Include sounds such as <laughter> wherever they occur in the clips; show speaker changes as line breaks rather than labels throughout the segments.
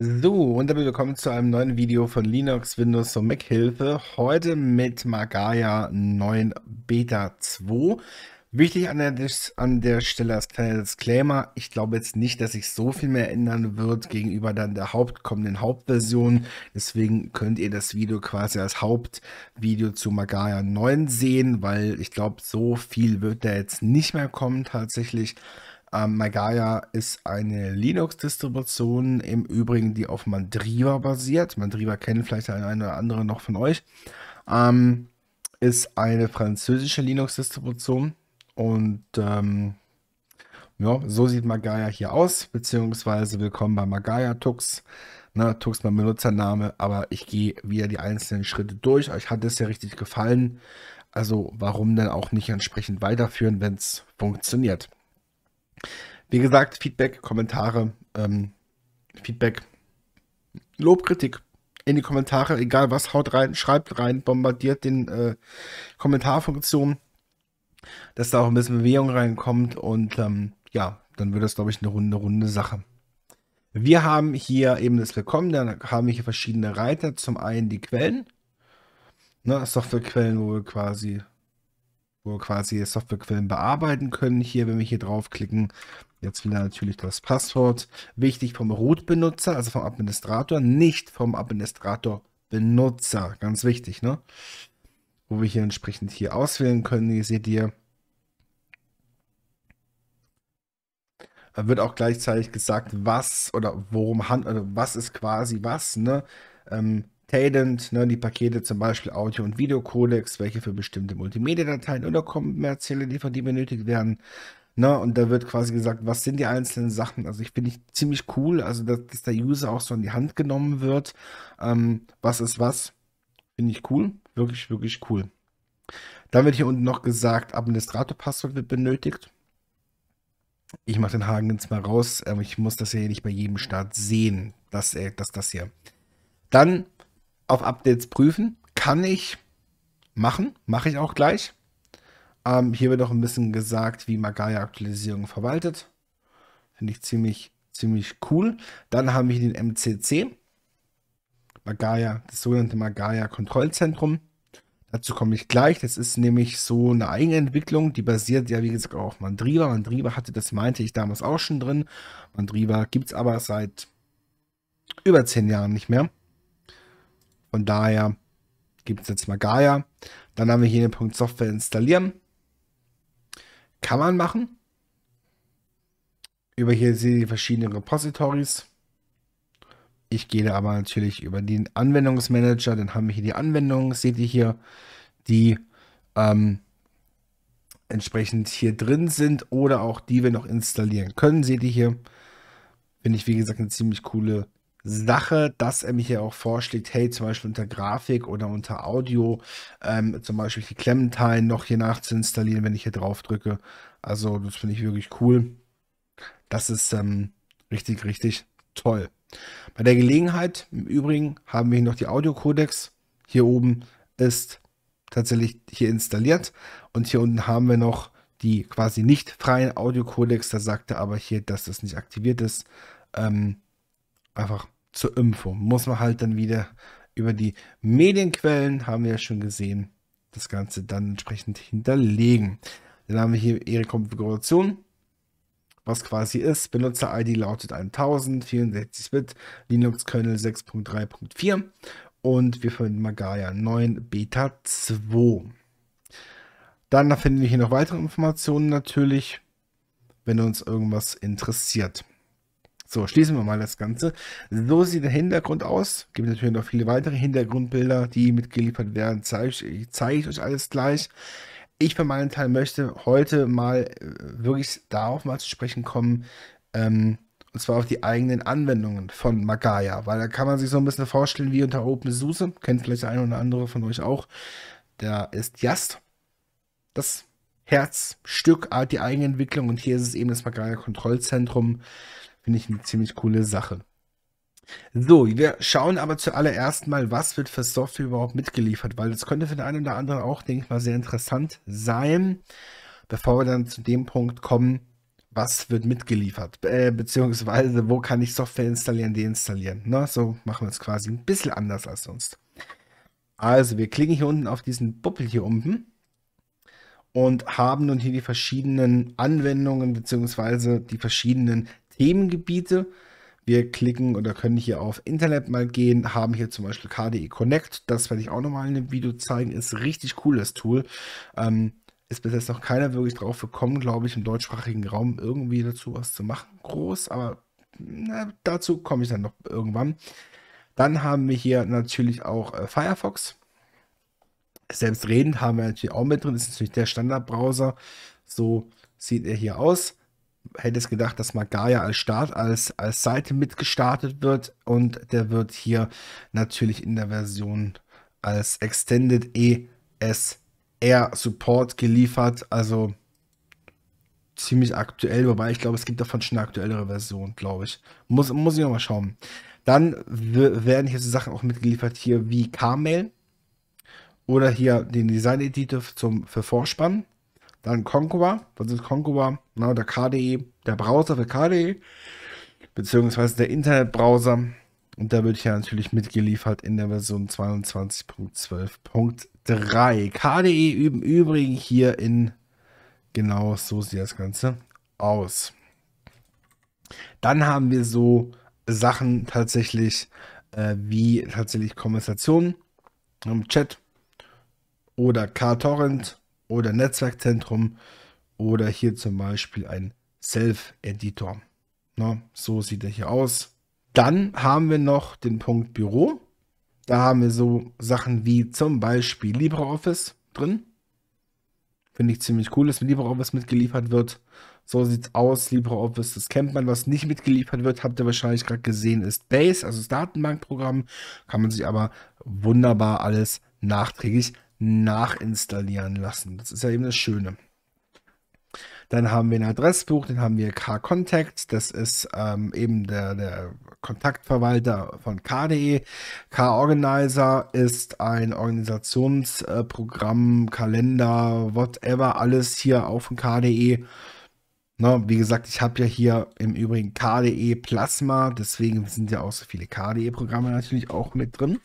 So, und damit willkommen zu einem neuen Video von Linux, Windows und Mac Hilfe. Heute mit Magaya 9 Beta 2. Wichtig an der, an der Stelle als kleiner Disclaimer, ich glaube jetzt nicht, dass sich so viel mehr ändern wird gegenüber dann der hauptkommenden Hauptversion. Deswegen könnt ihr das Video quasi als Hauptvideo zu Magaya 9 sehen, weil ich glaube, so viel wird da jetzt nicht mehr kommen tatsächlich. Ähm, Magaya ist eine Linux-Distribution, im Übrigen, die auf Mandriva basiert. Mandriva kennen vielleicht der eine oder andere noch von euch. Ähm, ist eine französische Linux-Distribution und ähm, ja, so sieht Magaya hier aus, beziehungsweise willkommen bei Magaya Tux. Ne, Tux mein Benutzername, aber ich gehe wieder die einzelnen Schritte durch. Euch hat es ja richtig gefallen. Also warum denn auch nicht entsprechend weiterführen, wenn es funktioniert. Wie gesagt, Feedback, Kommentare, ähm, Feedback, Lobkritik in die Kommentare, egal was, haut rein, schreibt rein, bombardiert den äh, Kommentarfunktion, dass da auch ein bisschen Bewegung reinkommt und ähm, ja, dann wird das, glaube ich, eine runde, runde Sache. Wir haben hier eben das Willkommen, dann haben wir hier verschiedene Reiter, zum einen die Quellen, ne, Softwarequellen, wo wir quasi wo wir quasi Softwarequellen bearbeiten können. Hier, wenn wir hier draufklicken, jetzt wieder natürlich das Passwort. Wichtig vom Root-Benutzer, also vom Administrator, nicht vom Administrator-Benutzer. Ganz wichtig, ne? Wo wir hier entsprechend hier auswählen können. Hier seht ihr, Da wird auch gleichzeitig gesagt, was oder worum handelt, also was ist quasi was, ne? Ähm, Tadent, ne, die Pakete zum Beispiel Audio- und Videocodex, welche für bestimmte Multimedia-Dateien oder kommerzielle DVD benötigt werden. Ne, und da wird quasi gesagt, was sind die einzelnen Sachen. Also ich finde ich ziemlich cool, also dass, dass, der User auch so in die Hand genommen wird. Ähm, was ist was? Finde ich cool. Wirklich, wirklich cool. Dann wird hier unten noch gesagt, Administrator-Passwort wird benötigt. Ich mache den Haken jetzt mal raus. Ähm, ich muss das ja nicht bei jedem Start sehen, dass, dass das hier. Dann auf Updates prüfen. Kann ich machen, mache ich auch gleich. Ähm, hier wird auch ein bisschen gesagt, wie Magaya Aktualisierung verwaltet. Finde ich ziemlich, ziemlich cool. Dann haben wir hier den MCC. Magaya, das sogenannte Magaya Kontrollzentrum. Dazu komme ich gleich. Das ist nämlich so eine Eigenentwicklung, die basiert ja, wie gesagt, auch auf Mandriva. Mandriva hatte, das meinte ich damals auch schon drin. Mandriva gibt es aber seit über zehn Jahren nicht mehr. Von daher gibt es jetzt mal Gaia. Dann haben wir hier den Punkt Software installieren. Kann man machen. Über hier sehe ich verschiedenen Repositories. Ich gehe aber natürlich über den Anwendungsmanager. Dann haben wir hier die Anwendung. Seht ihr hier, die ähm, entsprechend hier drin sind oder auch die wir noch installieren können. Seht ihr hier. Finde ich, wie gesagt, eine ziemlich coole Sache, dass er mich ja auch vorschlägt, hey, zum Beispiel unter Grafik oder unter Audio, ähm, zum Beispiel die Clementine noch hier nachzuinstallieren, wenn ich hier drauf drücke. Also, das finde ich wirklich cool. Das ist ähm, richtig, richtig toll. Bei der Gelegenheit, im Übrigen, haben wir hier noch die Audio-Codex. Hier oben ist tatsächlich hier installiert. Und hier unten haben wir noch die quasi nicht freien Audio-Codex. Da sagt er aber hier, dass das nicht aktiviert ist. Ähm, einfach zur Impfung muss man halt dann wieder über die Medienquellen, haben wir ja schon gesehen, das Ganze dann entsprechend hinterlegen. Dann haben wir hier Ihre Konfiguration, was quasi ist. Benutzer-ID lautet 1000, 64-Bit, Linux-Kernel 6.3.4 und wir finden Magaia 9 Beta 2. Dann finden wir hier noch weitere Informationen natürlich, wenn uns irgendwas interessiert. So, schließen wir mal das Ganze. So sieht der Hintergrund aus. Es Gibt natürlich noch viele weitere Hintergrundbilder, die mitgeliefert werden. Zeige ich, zeige ich euch alles gleich. Ich für meinen Teil möchte heute mal äh, wirklich darauf mal zu sprechen kommen, ähm, und zwar auf die eigenen Anwendungen von Magaya, weil da kann man sich so ein bisschen vorstellen wie unter OpenSUSE, kennt vielleicht ein oder andere von euch auch, da ist Yast das Herzstück, die Eigenentwicklung und hier ist es eben das Magaya Kontrollzentrum, Finde ich eine ziemlich coole Sache. So, wir schauen aber zuallererst mal, was wird für Software überhaupt mitgeliefert, weil das könnte für den einen oder anderen auch, denke ich mal, sehr interessant sein, bevor wir dann zu dem Punkt kommen, was wird mitgeliefert, äh, beziehungsweise wo kann ich Software installieren, deinstallieren. Ne? So machen wir es quasi ein bisschen anders als sonst. Also, wir klicken hier unten auf diesen Buppel hier unten und haben nun hier die verschiedenen Anwendungen beziehungsweise die verschiedenen Themengebiete. Wir klicken oder können hier auf Internet mal gehen, haben hier zum Beispiel KDE Connect. Das werde ich auch nochmal in einem Video zeigen. Ist richtig cool, das Tool. Ähm, ist bis jetzt noch keiner wirklich drauf gekommen, glaube ich, im deutschsprachigen Raum irgendwie dazu was zu machen. Groß, aber na, dazu komme ich dann noch irgendwann. Dann haben wir hier natürlich auch äh, Firefox. Selbstredend haben wir natürlich auch mit drin. Ist natürlich der Standardbrowser. So sieht er hier aus hätte es gedacht, dass Magaya als Start, als, als Seite mitgestartet wird und der wird hier natürlich in der Version als Extended ESR Support geliefert, also ziemlich aktuell, wobei ich glaube, es gibt davon schon eine aktuellere Version, glaube ich. Muss, muss ich nochmal schauen. Dann werden hier so Sachen auch mitgeliefert, hier wie Carmail oder hier den Design Editor zum, für Vorspann dann Conquer, was ist Conquer? Na, der KDE, der Browser für KDE, beziehungsweise der Internetbrowser. Und da wird hier natürlich mitgeliefert in der Version 22.12.3. KDE üben übrigens hier in genau so sieht das Ganze aus. Dann haben wir so Sachen tatsächlich äh, wie tatsächlich Konversationen im Chat oder K-Torrent oder Netzwerkzentrum oder hier zum Beispiel ein Self-Editor. So sieht er hier aus. Dann haben wir noch den Punkt Büro. Da haben wir so Sachen wie zum Beispiel LibreOffice drin. Finde ich ziemlich cool, dass mit LibreOffice mitgeliefert wird. So sieht es aus, LibreOffice, das kennt man. Was nicht mitgeliefert wird, habt ihr wahrscheinlich gerade gesehen, ist Base, also das Datenbankprogramm. Kann man sich aber wunderbar alles nachträglich nachinstallieren lassen. Das ist ja eben das Schöne. Dann haben wir ein Adressbuch, dann haben wir K-Contact, das ist ähm, eben der, der, Kontaktverwalter von K.de. K-Organizer ist ein Organisationsprogramm, äh, Kalender, whatever, alles hier auf dem K.de. Ne, wie gesagt, ich habe ja hier im Übrigen K.de Plasma, deswegen sind ja auch so viele K.de-Programme natürlich auch mit drin.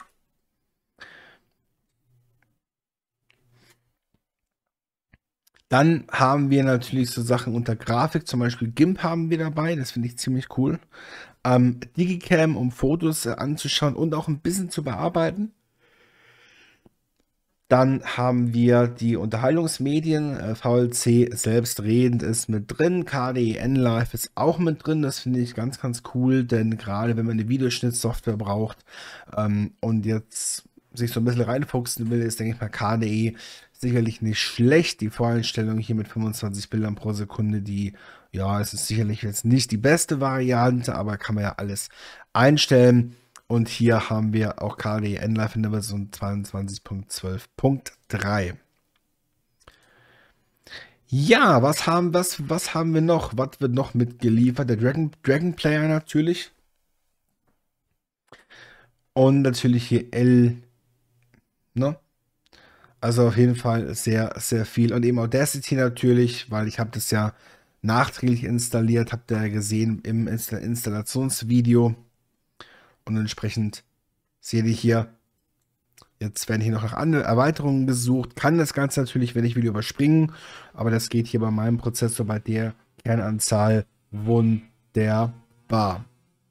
Dann haben wir natürlich so Sachen unter Grafik, zum Beispiel GIMP haben wir dabei, das finde ich ziemlich cool. Ähm, Digicam, um Fotos äh, anzuschauen und auch ein bisschen zu bearbeiten. Dann haben wir die Unterhaltungsmedien. Äh, VLC selbstredend ist mit drin. KDEN Live ist auch mit drin. Das finde ich ganz, ganz cool, denn gerade wenn man eine Videoschnittsoftware braucht ähm, und jetzt sich so ein bisschen reinfuchsen will, ist, denke ich mal, KDE sicherlich nicht schlecht. Die Voreinstellung hier mit 25 Bildern pro Sekunde, die, ja, es ist sicherlich jetzt nicht die beste Variante, aber kann man ja alles einstellen. Und hier haben wir auch KDN Live in der Version 22.12.3. Ja, was haben, was, was haben wir noch? Was wird noch mitgeliefert? Der Dragon, Dragon Player natürlich. Und natürlich hier L. Ne? Also auf jeden Fall sehr, sehr viel. Und eben Audacity natürlich, weil ich habe das ja nachträglich installiert, habt ihr ja gesehen im Installationsvideo. Und entsprechend seht ihr hier, jetzt werden hier noch andere Erweiterungen gesucht. Kann das Ganze natürlich, wenn ich Video überspringen, aber das geht hier bei meinem Prozessor bei der Kernanzahl wunderbar.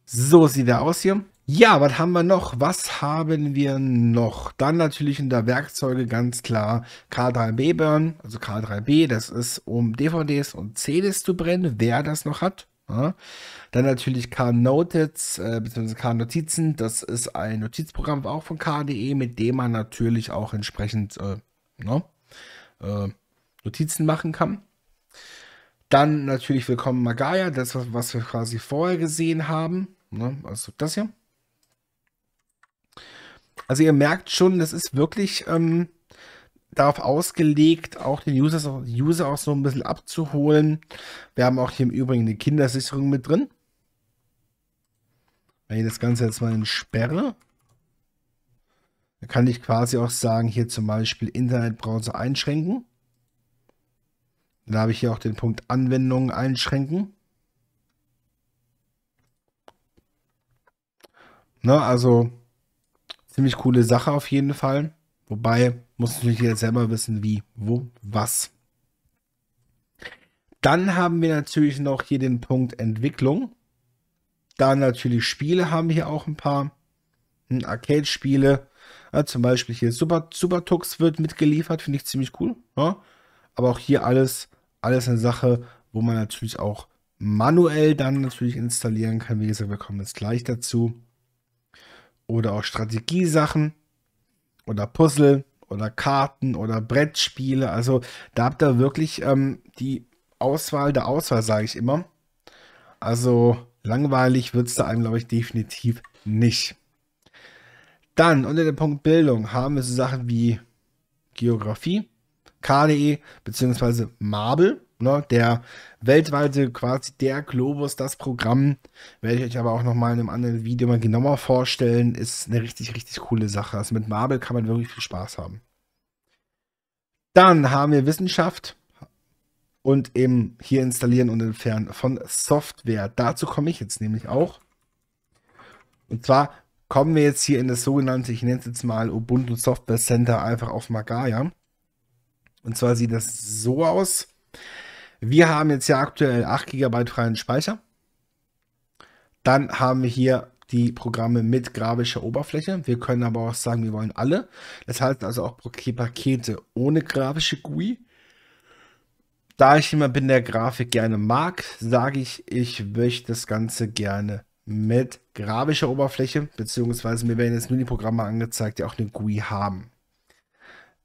So sieht er aus hier. Ja, was haben wir noch? Was haben wir noch? Dann natürlich in der Werkzeuge ganz klar K3B-Burn, also K3B, das ist um DVDs und CDs zu brennen, wer das noch hat. Ja. Dann natürlich K-Notiz äh, bzw. K-Notizen, das ist ein Notizprogramm auch von KDE, mit dem man natürlich auch entsprechend äh, ne, äh, Notizen machen kann. Dann natürlich Willkommen Magaya, das, was wir quasi vorher gesehen haben. Ne, also das hier. Also ihr merkt schon, das ist wirklich ähm, darauf ausgelegt, auch den Users, User auch so ein bisschen abzuholen. Wir haben auch hier im Übrigen eine Kindersicherung mit drin. Wenn ich das Ganze jetzt mal entsperre, dann kann ich quasi auch sagen, hier zum Beispiel Internetbrowser einschränken. Dann habe ich hier auch den Punkt Anwendungen einschränken. Ne, also Ziemlich coole Sache auf jeden Fall. Wobei, muss natürlich jetzt selber wissen, wie, wo, was. Dann haben wir natürlich noch hier den Punkt Entwicklung. Dann natürlich Spiele haben wir hier auch ein paar. Hm, Arcade-Spiele. Ja, zum Beispiel hier Super, Super Tux wird mitgeliefert, finde ich ziemlich cool. Ja? Aber auch hier alles, alles eine Sache, wo man natürlich auch manuell dann natürlich installieren kann. Wie gesagt, wir kommen jetzt gleich dazu oder auch Strategiesachen oder Puzzle oder Karten oder Brettspiele. Also da habt ihr wirklich ähm, die Auswahl der Auswahl, sage ich immer. Also langweilig wird es da einem, glaube ich, definitiv nicht. Dann unter dem Punkt Bildung haben wir so Sachen wie Geografie, KDE bzw. Marble ne, der weltweite quasi der Globus, das Programm, werde ich euch aber auch nochmal in einem anderen Video mal genauer vorstellen, ist eine richtig, richtig coole Sache. Also mit Marvel kann man wirklich viel Spaß haben. Dann haben wir Wissenschaft und eben hier installieren und entfernen von Software. Dazu komme ich jetzt nämlich auch. Und zwar kommen wir jetzt hier in das sogenannte, ich nenne es jetzt mal Ubuntu Software Center einfach auf Magaya. Und zwar sieht das so aus. Wir haben jetzt ja aktuell 8 GB freien Speicher. Dann haben wir hier die Programme mit grafischer Oberfläche. Wir können aber auch sagen, wir wollen alle. Das heißt also auch Pakete ohne grafische GUI. Da ich jemand bin, der Grafik gerne mag, sage ich, ich möchte das Ganze gerne mit grafischer Oberfläche, beziehungsweise mir werden jetzt nur die Programme angezeigt, die auch eine GUI haben.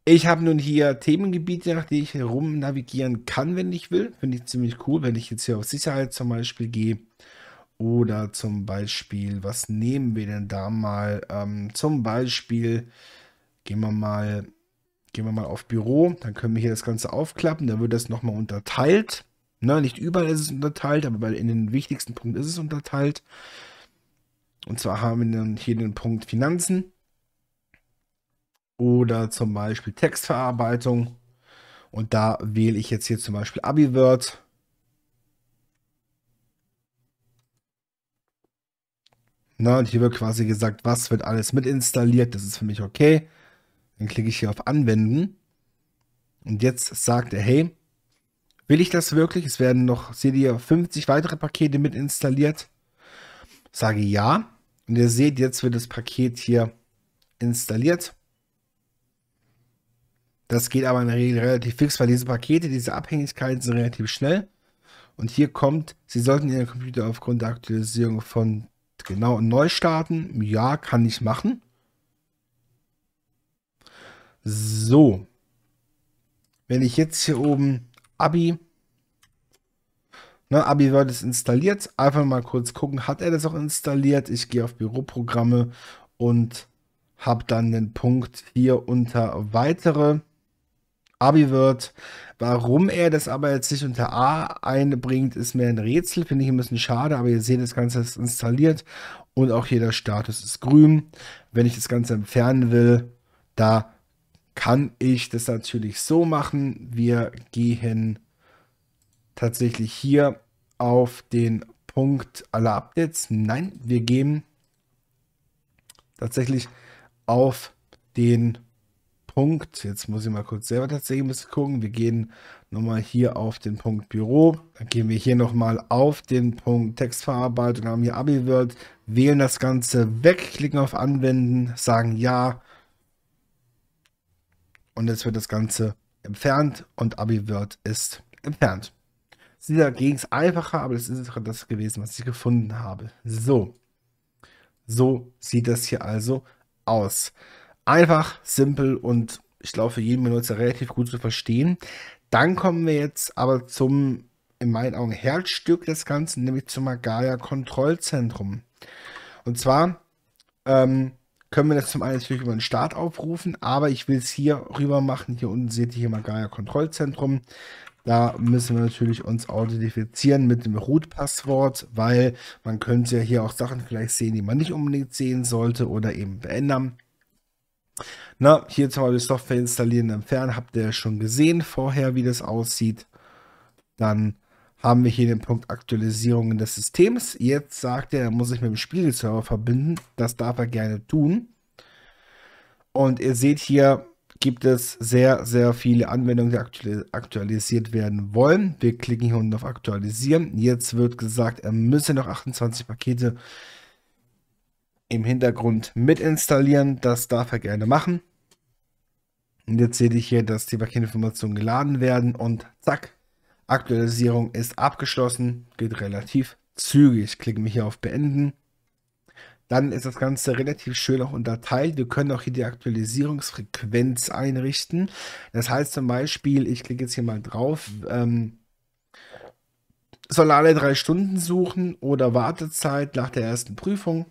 Ich habe nun hier Themengebiete, nach denen ich herum navigieren kann, wenn ich will. Finde ich ziemlich cool, wenn ich jetzt hier auf Sicherheit zum Beispiel gehe. Oder zum Beispiel, was nehmen wir denn da mal? Ähm, zum Beispiel gehen wir mal, gehen wir mal auf Büro, dann können wir hier das Ganze aufklappen, Da wird das nochmal unterteilt. Na, nicht überall ist es unterteilt, aber in den wichtigsten Punkten ist es unterteilt. Und zwar haben wir dann hier den Punkt Finanzen oder zum Beispiel Textverarbeitung. Und da wähle ich jetzt hier zum Beispiel AbiWord. Na, und hier wird quasi gesagt, was wird alles mit installiert. Das ist für mich okay. Dann klicke ich hier auf Anwenden. Und jetzt sagt er, hey, will ich das wirklich? Es werden noch, seht ihr, 50 weitere Pakete mit installiert. Sage ja. Und ihr seht, jetzt wird das Paket hier installiert. Das geht aber in der Regel relativ fix, weil diese Pakete, diese Abhängigkeiten sind relativ schnell. Und hier kommt, Sie sollten Ihren Computer aufgrund der Aktualisierung von genau neu starten. Ja, kann ich machen. So. Wenn ich jetzt hier oben Abi, ne, Abi wird es installiert. Einfach mal kurz gucken, hat er das auch installiert? Ich gehe auf Büroprogramme und habe dann den Punkt hier unter weitere. Abi wird. Warum er das aber jetzt nicht unter A einbringt, ist mir ein Rätsel. Finde ich ein bisschen schade, aber ihr seht, das Ganze ist installiert und auch hier der Status ist grün. Wenn ich das Ganze entfernen will, da kann ich das natürlich so machen. Wir gehen tatsächlich hier auf den Punkt aller Updates. Nein, wir gehen tatsächlich auf den Punkt Punkt. Jetzt muss ich mal kurz selber tatsächlich ein bisschen gucken. Wir gehen nochmal hier auf den Punkt Büro. Dann gehen wir hier nochmal auf den Punkt Textverarbeitung, haben hier AbiWord, wählen das Ganze weg, klicken auf Anwenden, sagen Ja. Und jetzt wird das Ganze entfernt und AbiWord ist entfernt. Sicher ging es einfacher, aber das ist das gewesen, was ich gefunden habe. So. So sieht das hier also aus. Einfach, simpel und ich glaube für jeden Benutzer relativ gut zu verstehen. Dann kommen wir jetzt aber zum, in meinen Augen, Herzstück des Ganzen, nämlich zum Magaya Kontrollzentrum. Und zwar ähm, können wir das zum einen natürlich über den Start aufrufen, aber ich will es hier rüber machen. Hier unten seht ihr hier Magaya Kontrollzentrum. Da müssen wir natürlich uns authentifizieren mit dem Root-Passwort, weil man könnte ja hier auch Sachen vielleicht sehen, die man nicht unbedingt sehen sollte oder eben verändern. Na, hier zum Beispiel Software installieren entfernen, habt ihr ja schon gesehen vorher, wie das aussieht. Dann haben wir hier den Punkt Aktualisierungen des Systems. Jetzt sagt er, er muss sich mit dem Spiegelserver verbinden. Das darf er gerne tun. Und ihr seht hier, gibt es sehr, sehr viele Anwendungen, die aktualisiert werden wollen. Wir klicken hier unten auf Aktualisieren. Jetzt wird gesagt, er müsse noch 28 Pakete im Hintergrund installieren. Das darf er gerne machen. Und jetzt sehe ich hier, dass die Backinformationen geladen werden und zack, Aktualisierung ist abgeschlossen. Geht relativ zügig. Ich klicke mich hier auf Beenden. Dann ist das Ganze relativ schön auch unterteilt. Wir können auch hier die Aktualisierungsfrequenz einrichten. Das heißt zum Beispiel, ich klicke jetzt hier mal drauf, ähm, soll alle drei Stunden suchen oder Wartezeit nach der ersten Prüfung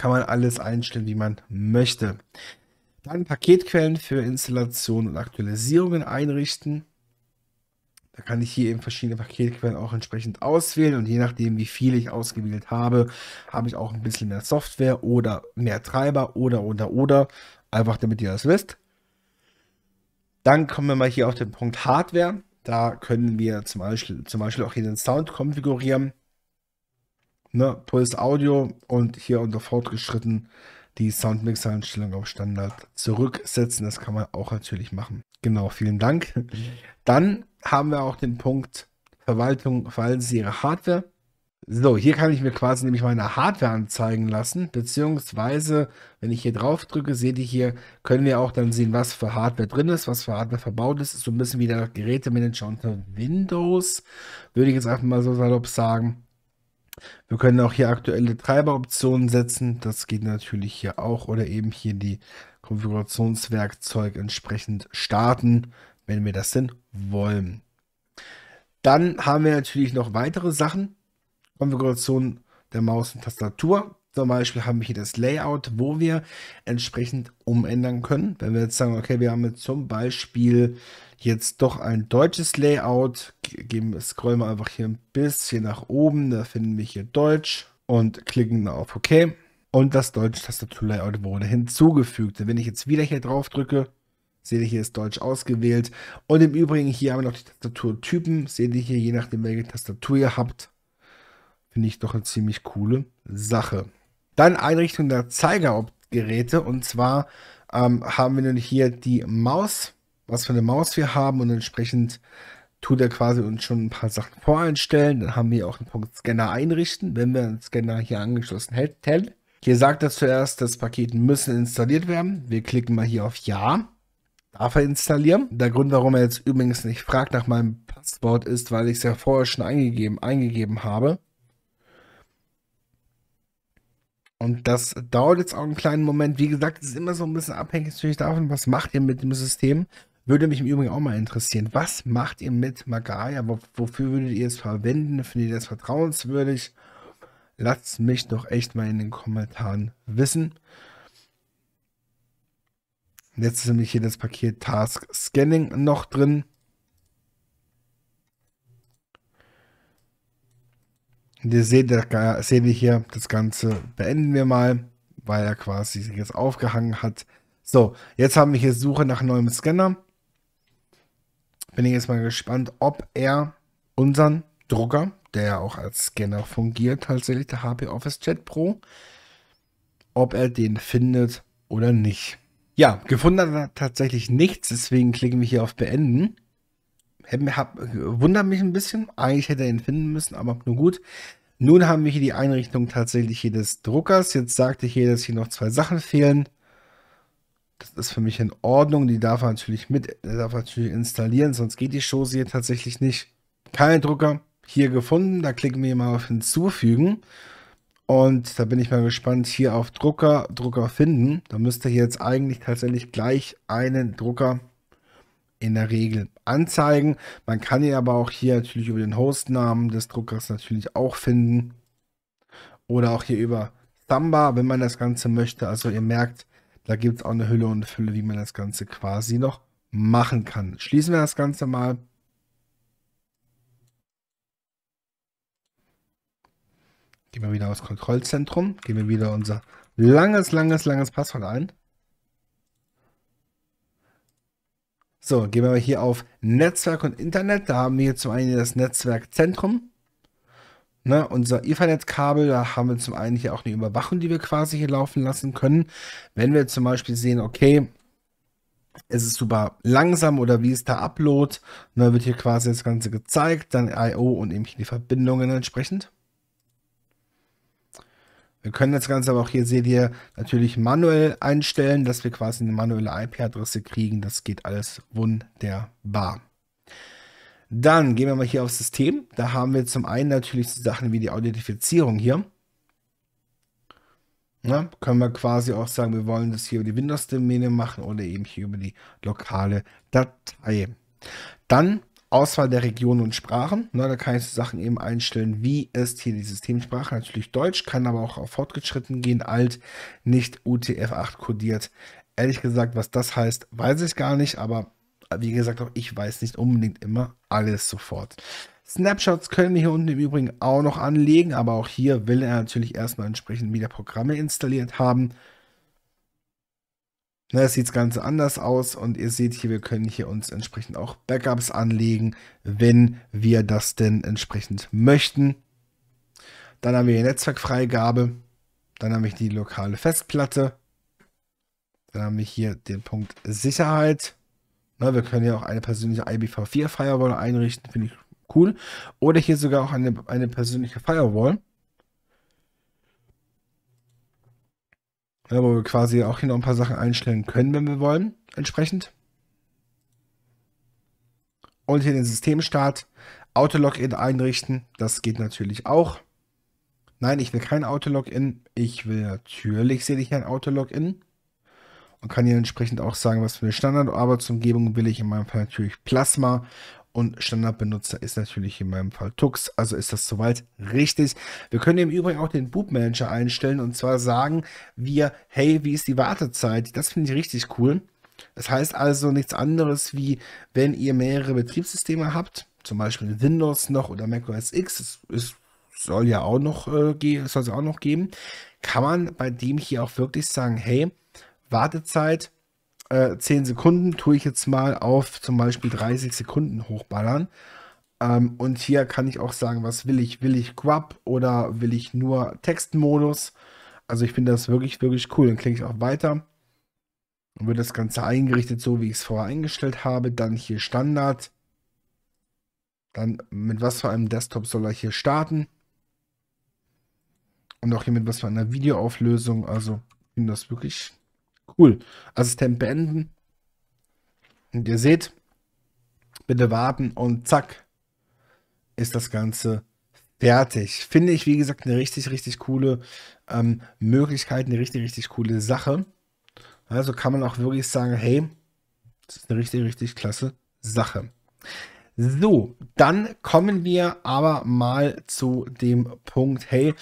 kann man alles einstellen, wie man möchte. Dann Paketquellen für Installationen und Aktualisierungen einrichten. Da kann ich hier eben verschiedene Paketquellen auch entsprechend auswählen und je nachdem, wie viele ich ausgewählt habe, habe ich auch ein bisschen mehr Software oder mehr Treiber oder oder oder. Einfach damit ihr das wisst. Dann kommen wir mal hier auf den Punkt Hardware. Da können wir zum Beispiel, zum Beispiel auch hier den Sound konfigurieren ne, tolles Audio und hier unter fortgeschritten die Soundmixer-Einstellung auf Standard zurücksetzen. Das kann man auch natürlich machen. Genau, vielen Dank. Dann haben wir auch den Punkt Verwaltung, verwalten Sie Ihre Hardware. So, hier kann ich mir quasi nämlich meine Hardware anzeigen lassen, beziehungsweise, wenn ich hier drauf drücke, seht ihr hier, können wir auch dann sehen, was für Hardware drin ist, was für Hardware verbaut ist. ist so ein bisschen wie der Gerätemanager unter Windows, würde ich jetzt einfach mal so salopp sagen. Wir können auch hier aktuelle Treiberoptionen setzen. Das geht natürlich hier auch. Oder eben hier die Konfigurationswerkzeug entsprechend starten, wenn wir das denn wollen. Dann haben wir natürlich noch weitere Sachen. Konfiguration der Maus und Tastatur. Zum Beispiel haben wir hier das Layout, wo wir entsprechend umändern können. Wenn wir jetzt sagen, okay, wir haben jetzt zum Beispiel jetzt doch ein deutsches Layout, geben, scrollen wir einfach hier ein bisschen nach oben, da finden wir hier Deutsch und klicken auf OK. Und das deutsche Tastaturlayout wurde hinzugefügt. wenn ich jetzt wieder hier drauf drücke, seht ihr hier ist Deutsch ausgewählt. Und im Übrigen hier haben wir noch die Tastaturtypen. Seht ihr hier, je nachdem welche Tastatur ihr habt, finde ich doch eine ziemlich coole Sache. Dann Einrichtung der Zeigergeräte. Und zwar ähm, haben wir nun hier die Maus, was für eine Maus wir haben. Und entsprechend tut er quasi uns schon ein paar Sachen voreinstellen. Dann haben wir auch einen Punkt Scanner einrichten, wenn wir einen Scanner hier angeschlossen hätten. Hier sagt er zuerst, dass Paket müssen installiert werden. Wir klicken mal hier auf Ja. Darf er installieren? Der Grund, warum er jetzt übrigens nicht fragt nach meinem Passwort ist, weil ich es ja vorher schon eingegeben, eingegeben habe. Und das dauert jetzt auch einen kleinen Moment. Wie gesagt, es ist immer so ein bisschen abhängig natürlich davon, was macht ihr mit dem System. Würde mich im Übrigen auch mal interessieren. Was macht ihr mit Magaya? Wofür würdet ihr es verwenden? Findet ihr das vertrauenswürdig? Lasst mich doch echt mal in den Kommentaren wissen. Jetzt ist nämlich hier das Paket Task Scanning noch drin. Und ihr seht, da sehen wir hier, das Ganze beenden wir mal, weil er quasi sich jetzt aufgehangen hat. So, jetzt haben wir hier Suche nach neuem Scanner. Bin ich jetzt mal gespannt, ob er unseren Drucker, der ja auch als Scanner fungiert, tatsächlich der HP Office Chat Pro, ob er den findet oder nicht. Ja, gefunden hat er tatsächlich nichts, deswegen klicken wir hier auf Beenden. Hab, wundert mich ein bisschen. Eigentlich hätte er ihn finden müssen, aber nur gut. Nun haben wir hier die Einrichtung tatsächlich hier des Druckers. Jetzt sagte ich hier, dass hier noch zwei Sachen fehlen. Das ist für mich in Ordnung. Die darf er natürlich mit, darf natürlich installieren, sonst geht die Show hier tatsächlich nicht. Kein Drucker hier gefunden. Da klicken wir mal auf hinzufügen. Und da bin ich mal gespannt, hier auf Drucker, Drucker finden. Da müsste jetzt eigentlich tatsächlich gleich einen Drucker finden in der Regel anzeigen. Man kann ihn aber auch hier natürlich über den Hostnamen des Druckers natürlich auch finden. Oder auch hier über Samba, wenn man das Ganze möchte. Also ihr merkt, da gibt es auch eine Hülle und eine Fülle, wie man das Ganze quasi noch machen kann. Schließen wir das Ganze mal. Gehen wir wieder aufs Kontrollzentrum, Gehen wir wieder unser langes, langes, langes Passwort ein. So, gehen wir hier auf Netzwerk und Internet. Da haben wir zum einen das Netzwerkzentrum. Ne, unser Ethernet-Kabel, da haben wir zum einen hier auch eine Überwachung, die wir quasi hier laufen lassen können. Wenn wir zum Beispiel sehen, okay, es ist super langsam oder wie ist der Upload, ne, wird hier quasi das Ganze gezeigt, dann I.O. und eben hier die Verbindungen entsprechend. Wir können das Ganze aber auch hier, seht ihr, natürlich manuell einstellen, dass wir quasi eine manuelle IP-Adresse kriegen. Das geht alles wunderbar. Dann gehen wir mal hier aufs System. Da haben wir zum einen natürlich so Sachen wie die Authentifizierung hier. Na, können wir quasi auch sagen, wir wollen das hier über die Windows-Domäne machen oder eben hier über die lokale Datei. Dann Auswahl der Regionen und Sprachen. Na, ne, da kann ich so Sachen eben einstellen, wie ist hier die Systemsprache, natürlich Deutsch, kann aber auch auf fortgeschritten gehen, alt, nicht UTF-8 kodiert. Ehrlich gesagt, was das heißt, weiß ich gar nicht, aber wie gesagt, auch ich weiß nicht unbedingt immer alles sofort. Snapshots können wir hier unten im Übrigen auch noch anlegen, aber auch hier will er natürlich erstmal entsprechend wieder Programme installiert haben. Ne, sieht das Ganze anders aus und ihr seht hier, wir können hier uns entsprechend auch Backups anlegen, wenn wir das denn entsprechend möchten. Dann haben wir hier Netzwerkfreigabe, dann habe ich die lokale Festplatte, dann haben wir hier den Punkt Sicherheit. Ne, wir können ja auch eine persönliche IBv4-Firewall einrichten, finde ich cool. Oder hier sogar auch eine, eine persönliche Firewall. ja, äh, wo wir quasi auch hier noch ein paar Sachen einstellen können, wenn wir wollen, entsprechend. Und hier den Systemstart, Auto-Login einrichten, das geht natürlich auch. Nein, ich will kein Auto-Login, ich will natürlich, sehe ich ein Auto-Login und kann hier entsprechend auch sagen, was für eine Standardarbeitsumgebung will ich. In meinem Fall natürlich Plasma und Standardbenutzer ist natürlich in meinem Fall Tux, also ist das soweit richtig. Wir können im Übrigen auch den Bootmanager einstellen und zwar sagen wir, hey, wie ist die Wartezeit? Das finde ich richtig cool. Das heißt also nichts anderes wie, wenn ihr mehrere Betriebssysteme habt, zum Beispiel Windows noch oder Mac OS X, es, ist, soll ja auch noch, äh, soll es auch noch geben, kann man bei dem hier auch wirklich sagen, hey, Wartezeit äh, 10 Sekunden tue ich jetzt mal auf zum Beispiel 30 Sekunden hochballern. Ähm, und hier kann ich auch sagen, was will ich? Will ich Grub oder will ich nur Textmodus? Also ich finde das wirklich, wirklich cool. Dann klicke ich auch weiter. Dann wird das Ganze eingerichtet, so wie ich es vorher eingestellt habe. Dann hier Standard. Dann mit was für einem Desktop soll er hier starten. Und auch hier mit was für einer Videoauflösung. Also ich finde das wirklich Cool. Assistent beenden. Und ihr seht, bitte warten und zack, ist das Ganze fertig. Finde ich, wie gesagt, eine richtig, richtig coole ähm, Möglichkeit, eine richtig, richtig coole Sache. Also kann man auch wirklich sagen, hey, das ist eine richtig, richtig klasse Sache. So, dann kommen wir aber mal zu dem Punkt, hey,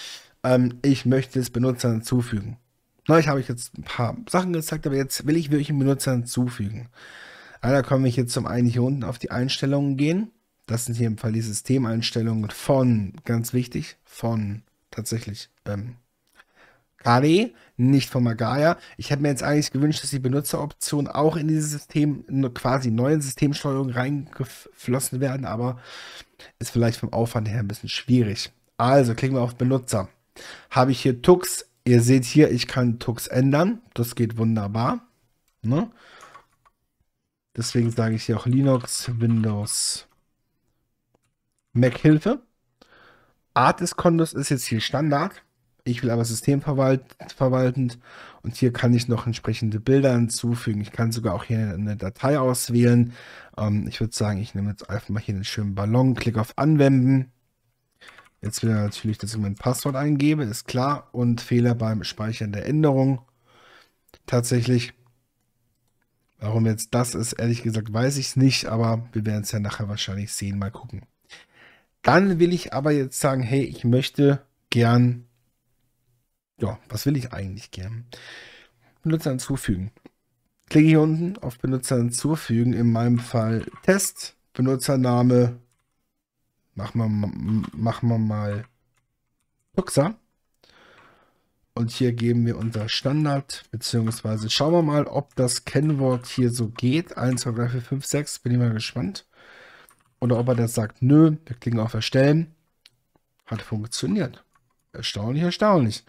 ähm, ich möchte es Benutzern hinzufügen. Neulich habe ich jetzt ein paar Sachen gezeigt, aber jetzt will ich wirklich einen Benutzer hinzufügen. Also da können wir jetzt zum einen hier unten auf die Einstellungen gehen. Das sind hier im Fall die Systemeinstellungen von, ganz wichtig, von tatsächlich ähm, KDE, nicht von Magaya. Ich hätte mir jetzt eigentlich gewünscht, dass die Benutzeroptionen auch in dieses System, quasi neuen Systemsteuerung reingeflossen werden, aber ist vielleicht vom Aufwand her ein bisschen schwierig. Also klicken wir auf Benutzer. Habe ich hier Tux Ihr seht hier, ich kann Tux ändern. Das geht wunderbar. Ne? Deswegen sage ich hier auch Linux, Windows, Mac-Hilfe. Art des kondos ist jetzt hier Standard. Ich will aber systemverwaltend und hier kann ich noch entsprechende Bilder hinzufügen. Ich kann sogar auch hier eine Datei auswählen. Ähm, ich würde sagen, ich nehme jetzt einfach mal hier einen schönen Ballon, klicke auf Anwenden. Jetzt wieder natürlich, dass ich mein Passwort eingebe, ist klar. Und Fehler beim Speichern der Änderung. Tatsächlich. Warum jetzt das ist, ehrlich gesagt, weiß ich es nicht, aber wir werden es ja nachher wahrscheinlich sehen. Mal gucken. Dann will ich aber jetzt sagen, hey, ich möchte gern. Ja, was will ich eigentlich gern? Benutzer hinzufügen. Klicke hier unten auf Benutzer hinzufügen, in meinem Fall Test, Benutzername Machen wir, machen wir mal Tuxa. Und hier geben wir unser Standard, beziehungsweise schauen wir mal, ob das Kennwort hier so geht. 1, 2, 3, 4, 5, 6, bin ich mal gespannt. Oder ob er das sagt, nö, wir klicken auf Erstellen. Hat funktioniert. Erstaunlich, erstaunlich.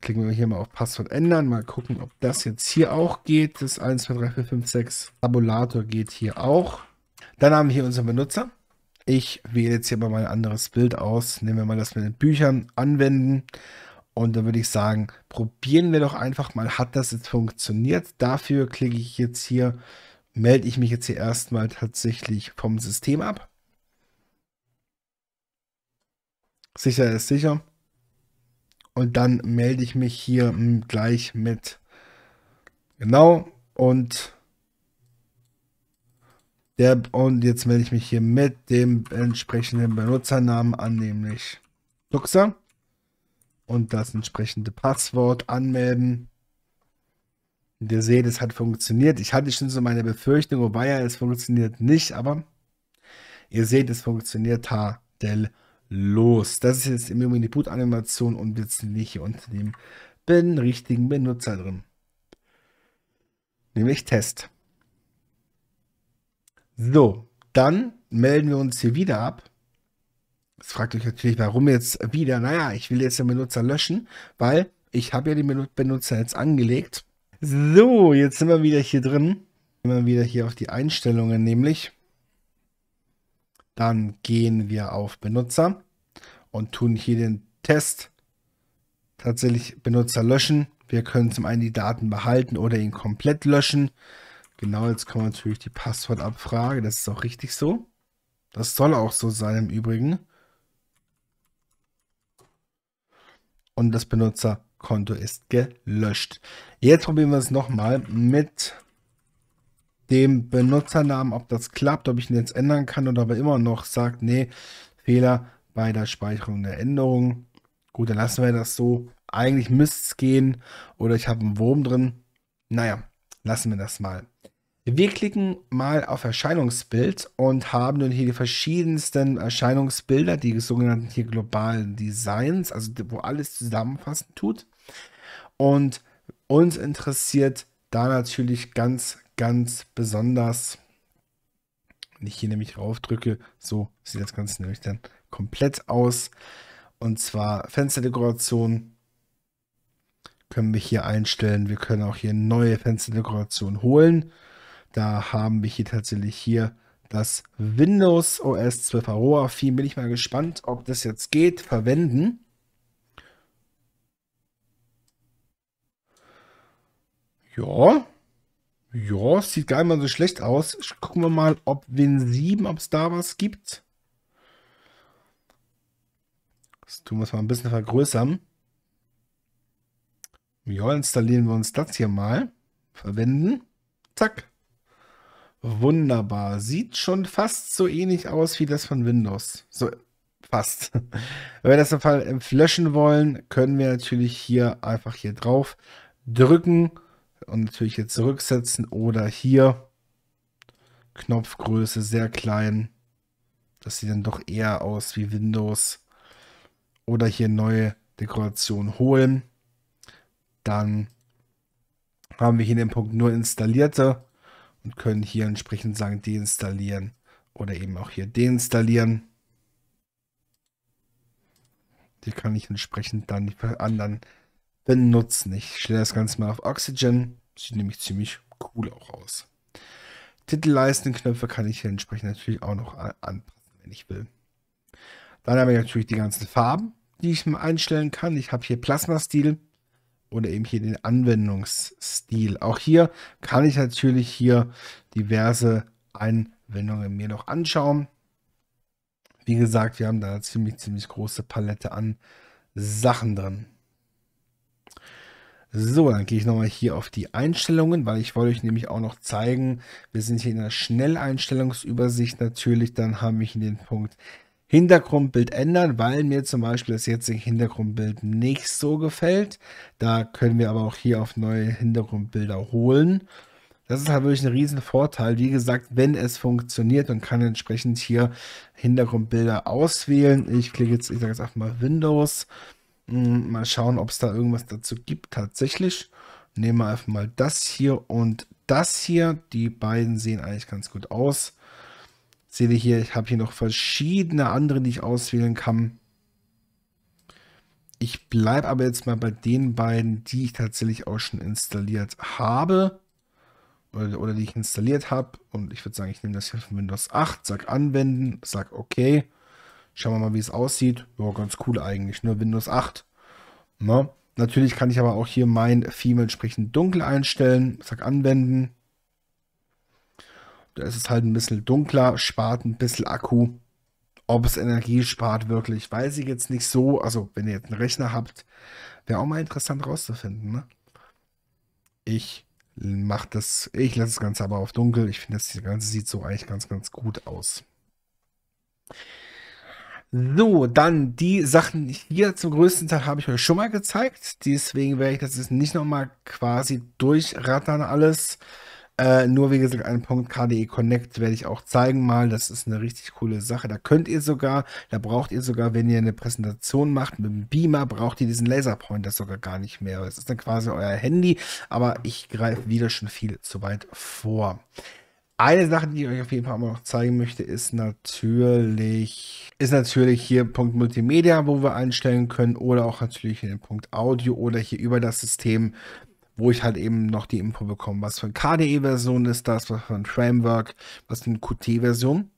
Klicken wir hier mal auf Passwort ändern, mal gucken, ob das jetzt hier auch geht. Das 1, 2, 3, 4, 5, 6 Tabulator geht hier auch. Dann haben wir hier unseren Benutzer. Ich wähle jetzt hier mal ein anderes Bild aus. Nehmen wir mal das mit den Büchern, anwenden. Und dann würde ich sagen, probieren wir doch einfach mal, hat das jetzt funktioniert? Dafür klicke ich jetzt hier, melde ich mich jetzt hier erstmal tatsächlich vom System ab. Sicher ist sicher. Und dann melde ich mich hier gleich mit. Genau. Und der, und jetzt melde ich mich hier mit dem entsprechenden Benutzernamen an, nämlich Luxer. Und das entsprechende Passwort anmelden. Und ihr seht, es hat funktioniert. Ich hatte schon so meine Befürchtung, wobei ja, es funktioniert nicht, aber ihr seht, es funktioniert tadellos. Das ist jetzt im Übrigen die Boot-Animation und wir sind nicht hier unter dem richtigen Benutzer drin. Nämlich Test. So, dann melden wir uns hier wieder ab. Es fragt euch natürlich, warum jetzt wieder? Naja, ich will jetzt den Benutzer löschen, weil ich habe ja den Benutzer jetzt angelegt. So, jetzt sind wir wieder hier drin. Gehen wir wieder hier auf die Einstellungen nämlich. Dann gehen wir auf Benutzer und tun hier den Test tatsächlich Benutzer löschen. Wir können zum einen die Daten behalten oder ihn komplett löschen. Genau, jetzt kommt natürlich die Passwortabfrage. Das ist auch richtig so. Das soll auch so sein im Übrigen. Und das Benutzerkonto ist gelöscht. Jetzt probieren wir es nochmal mit dem Benutzernamen, ob das klappt, ob ich ihn jetzt ändern kann oder ob er immer noch sagt, nee, Fehler bei der Speicherung der Änderung. Gut, dann lassen wir das so. Eigentlich müsste es gehen oder ich habe einen Wurm drin. Naja, lassen wir das mal. Wir klicken mal auf Erscheinungsbild und haben nun hier die verschiedensten Erscheinungsbilder, die sogenannten hier globalen Designs, also wo alles zusammenfassen tut. Und uns interessiert da natürlich ganz, ganz besonders, wenn ich hier nämlich drauf drücke, so sieht das Ganze nämlich dann komplett aus. Und zwar Fensterdekoration können wir hier einstellen. Wir können auch hier neue Fensterdekoration holen. Da haben wir hier tatsächlich hier das Windows OS 12 Aurora 4. Bin ich mal gespannt, ob das jetzt geht. Verwenden. Ja. Ja, sieht gar nicht mal so schlecht aus. Gucken wir mal, ob Win 7, ob es da was gibt. Das tun wir es mal ein bisschen vergrößern. Ja, installieren wir uns das hier mal. Verwenden. Zack. Wunderbar. Sieht schon fast so ähnlich aus wie das von Windows. So fast. <laughs> Wenn wir das im Fall ähm, löschen wollen, können wir natürlich hier einfach hier drauf drücken und natürlich jetzt zurücksetzen oder hier Knopfgröße sehr klein. Das sieht dann doch eher aus wie Windows. Oder hier neue Dekoration holen. Dann haben wir hier den Punkt nur installierte und können hier entsprechend sagen, deinstallieren oder eben auch hier deinstallieren. Hier kann ich entsprechend dann die anderen benutzen. Ich stelle das Ganze mal auf Oxygen. Sieht nämlich ziemlich cool auch aus. Titelleistenknöpfe kann ich hier entsprechend natürlich auch noch anpassen, wenn ich will. Dann habe ich natürlich die ganzen Farben, die ich einstellen kann. Ich habe hier Plasma-Stil oder eben hier den Anwendungsstil. Auch hier kann ich natürlich hier diverse Einwendungen mir noch anschauen. Wie gesagt, wir haben da eine ziemlich, ziemlich große Palette an Sachen drin. So, dann gehe ich nochmal hier auf die Einstellungen, weil ich wollte euch nämlich auch noch zeigen, wir sind hier in der Schnelleinstellungsübersicht natürlich, dann haben wir hier den Punkt Hintergrundbild ändern, weil mir zum Beispiel das jetzige Hintergrundbild nicht so gefällt. Da können wir aber auch hier auf neue Hintergrundbilder holen. Das ist halt wirklich ein riesen Vorteil. Wie gesagt, wenn es funktioniert, dann kann entsprechend hier Hintergrundbilder auswählen. Ich klicke jetzt, ich sage jetzt einfach mal Windows. Hm, mal schauen, ob es da irgendwas dazu gibt tatsächlich. Nehmen wir einfach mal das hier und das hier. Die beiden sehen eigentlich ganz gut aus. Seht ihr hier, ich habe hier noch verschiedene andere, die ich auswählen kann. Ich bleibe aber jetzt mal bei den beiden, die ich tatsächlich auch schon installiert habe oder, oder die ich installiert habe. Und ich würde sagen, ich nehme das hier von Windows 8, sage anwenden, sage OK. Schauen wir mal, wie es aussieht. Ja, ganz cool eigentlich, nur ne? Windows 8. Na? Ne? Natürlich kann ich aber auch hier mein Theme entsprechend dunkel einstellen, sage anwenden. Da ist es halt ein bisschen dunkler, spart ein bisschen Akku. Ob es Energie spart wirklich, weiß ich jetzt nicht so. Also, wenn ihr jetzt einen Rechner habt, wäre auch mal interessant rauszufinden. Ne? Ich mache das, ich lasse das Ganze aber auf dunkel. Ich finde, das Ganze sieht so eigentlich ganz, ganz gut aus. So, dann die Sachen hier zum größten Teil habe ich euch schon mal gezeigt. Deswegen werde ich das jetzt nicht nochmal quasi durchrattern alles. Äh, nur wie gesagt, einen Punkt KDE Connect werde ich auch zeigen mal. Das ist eine richtig coole Sache. Da könnt ihr sogar, da braucht ihr sogar, wenn ihr eine Präsentation macht mit dem Beamer, braucht ihr diesen Laserpointer sogar gar nicht mehr. Das ist dann quasi euer Handy, aber ich greife wieder schon viel zu weit vor. Eine Sache, die ich euch auf jeden Fall noch zeigen möchte, ist natürlich, ist natürlich hier Punkt Multimedia, wo wir einstellen können oder auch natürlich hier den Punkt Audio oder hier über das System wo ich halt eben noch die Info bekomme, was für eine KDE-Version ist das, was für ein Framework, was für eine Qt-Version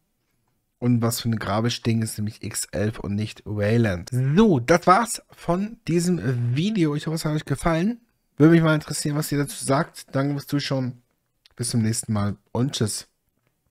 und was für ein Grafisch-Ding ist, nämlich X11 und nicht Wayland. So, das war's von diesem Video. Ich hoffe, es hat euch gefallen. Würde mich mal interessieren, was ihr dazu sagt. Danke fürs Zuschauen. Bis zum nächsten Mal und tschüss.